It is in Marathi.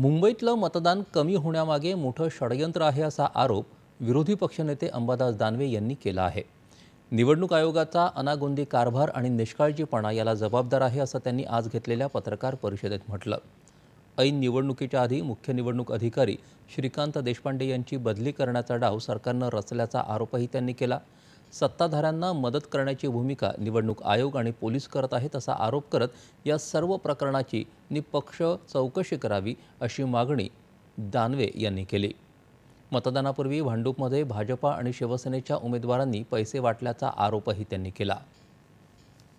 मुंबईतलं मतदान कमी होण्यामागे मोठं षडयंत्र आहे असा आरोप विरोधी पक्षनेते अंबादास दानवे यांनी केला आहे निवडणूक आयोगाचा अनागोंदी कारभार आणि निष्काळजीपणा याला जबाबदार आहे असं त्यांनी आज घेतलेल्या पत्रकार परिषदेत म्हटलं ऐन निवडणुकीच्या आधी मुख्य निवडणूक अधिकारी श्रीकांत देशपांडे यांची बदली करण्याचा डाव सरकारनं रचल्याचा आरोपही त्यांनी केला सत्ताधाऱ्यांना मदत करण्याची भूमिका निवडणूक आयोग आणि पोलीस करत आहेत असा आरोप करत या सर्व प्रकरणाची निपक्ष चौकशी करावी अशी मागणी दानवे यांनी केली मतदानापूर्वी भांडूपमध्ये भाजपा आणि शिवसेनेच्या उमेदवारांनी पैसे वाटल्याचा आरोपही त्यांनी केला